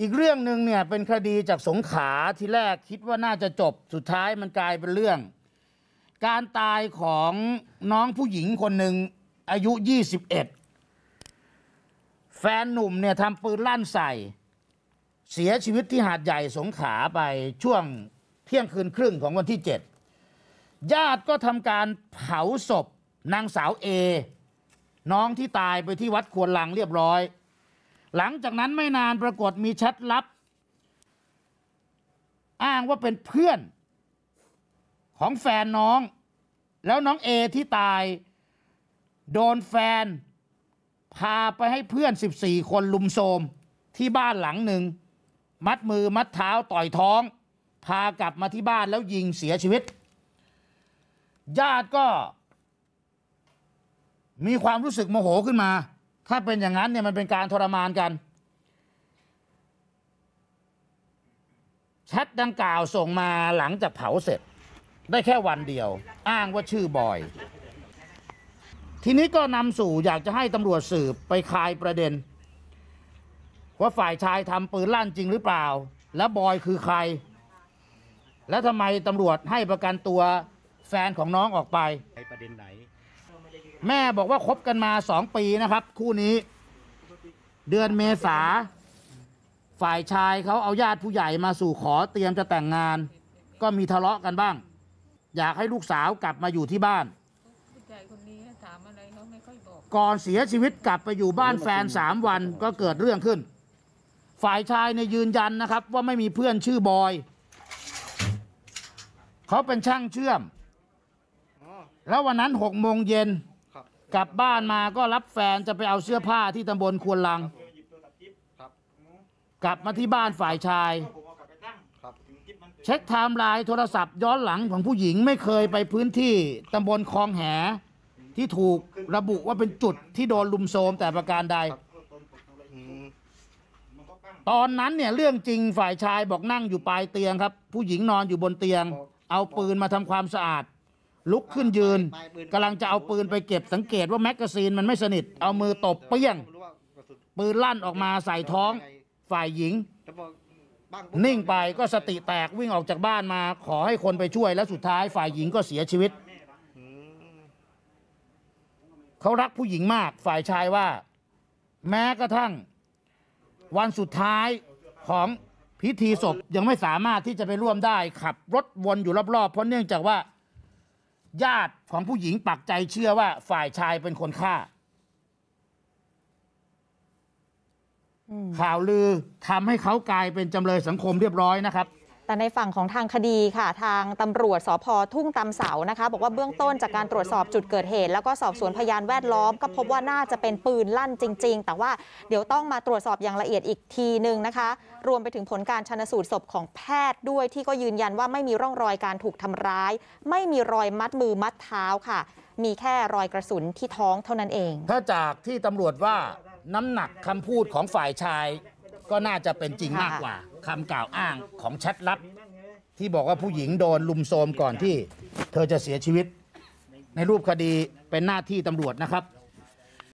อีกเรื่องหนึ่งเนี่ยเป็นคดีจากสงขาที่แรกคิดว่าน่าจะจบสุดท้ายมันกลายเป็นเรื่อง การตายของน้องผู้หญิงคนหนึ่งอายุ 21 แฟนหนุ่มเนี่ยทำปืนลั่นใส่ เสียชีวิตที่หาดใหญ่สงขาไปช่วงเที่ยงคืนครึ่งของวันที่ 7 ญาติก็ทำการเผาศพนางสาวเอน้องที่ตายไปที่วัดควรลังเรียบร้อยหลังจากนั้นไม่นานปรากฏมีแชทลับ อ้างว่าเป็นเพื่อนของแฟนน้องแล้วน้องเอที่ตาย โดนแฟน พาไปให้เพื่อน 14 คนลุมโทมที่บ้านหลังหนึ่ง มัดมือมัดเท้า ต่อยท้อง พากลับมาที่บ้านแล้วยิงเสียชีวิต ญาติก็มีความรู้สึกโมโหขึ้นมาถ้าเป็นอย่างนั้นเนี่ยมันเป็นการทรมานกันแชทดังกล่าวส่งมาหลังจากเผาเสร็จได้แค่วันเดียว อ้างว่าชื่อบอย ทีนี้ก็นำสู่อยากจะให้ตำรวจสืบไปคลายประเด็นว่าฝ่ายชายทำปืนลั่นจริงหรือเปล่า และบอยคือใคร และทำไมตำรวจให้ประกันตัวแฟนของน้องออกไปประเด็นไหนแม่บอกว่าคบกันมาสองปีนะครับ คู่นี้ เดือนเมษา ฝ่ายชายเขาเอาญาติผู้ใหญ่มาสู่ขอเตรียมจะแต่งงาน ก็มีทะเลาะกันบ้าง อยากให้ลูกสาวกลับมาอยู่ที่บ้านก่อนเสียชีวิตกลับไปอยู่บ้านแฟนสามวันก็เกิดเรื่องขึ้น ฝ่ายชายในยืนยันนะครับ ว่าไม่มีเพื่อนชื่อบอย เขาเป็นช่างเชื่อมแล้ววันนั้นหกโมงเย็นกลับบ้านมาก็รับแฟนจะไปเอาเสื้อผ้าที่ตำบลควนลังกลับมาที่บ้านฝ่ายชาย เช็คไทม์ไลน์โทรศัพท์ ย้อนหลังของผู้หญิงไม่เคยไปพื้นที่ตำบลคลองแหที่ถูกระบุว่าเป็นจุดที่โดนลุมโทมแต่ประการใด ตอนนั้นเนี่ยเรื่องจริงฝ่ายชายบอกนั่งอยู่ปลายเตียงครับ ผู้หญิงนอนอยู่บนเตียง เอาปืนมาทำความสะอาดลุกขึ้นยืนกำลังจะเอาปืนไปเก็บสังเกตว่าแมกกาซีนมันไม่สนิท เอามือตบเปี้ยง ปืนลั่นออกมาใส่ท้อง ฝ่ายหญิง นิ่งไปก็สติแตกวิ่งออกจากบ้านมา ขอให้คนไปช่วย แล้วสุดท้ายฝ่ายหญิงก็เสียชีวิต เขารักผู้หญิงมากฝ่ายชายว่า แม้กระทั่ง วันสุดท้ายของพิธีศพยังไม่สามารถที่จะไปร่วมได้ขับ รถวนอยู่รอบๆเพราะเนื่องจากว่าญาติของผู้หญิงปักใจเชื่อว่าฝ่ายชายเป็นคนฆ่าข่าวลือทำให้เขากลายเป็นจำเลยสังคมเรียบร้อยนะครับแต่ในฝั่งของทางคดีค่ะ ทางตำรวจสพทุ่งตำเสานะคะบอกว่าเบื้องต้นจากการตรวจสอบจุดเกิดเหตุ แล้วก็สอบสวนพยานแวดล้อม ก็พบว่าน่าจะเป็นปืนลั่นจริงๆ แต่ว่าเดี๋ยวต้องมาตรวจสอบอย่างละเอียดอีกทีหนึ่งนะคะ รวมไปถึงผลการชนสูตรศพของแพทย์ด้วยที่ก็ยืนยันว่าไม่มีร่องรอยการถูกทำร้าย ไม่มีรอยมัดมือมัดเท้าค่ะ มีแค่รอยกระสุนที่ท้องเท่านั้นเองถ้าจากที่ตำรวจว่าน้ำหนักคำพูดของฝ่ายชายก็น่าจะเป็นจริงมากกว่าคำกล่าวอ้างของแชทลับที่บอกว่าผู้หญิงโดนลุมโทรมก่อนที่เธอจะเสียชีวิต ในรูปคดีเป็นหน้าที่ตำรวจนะครับ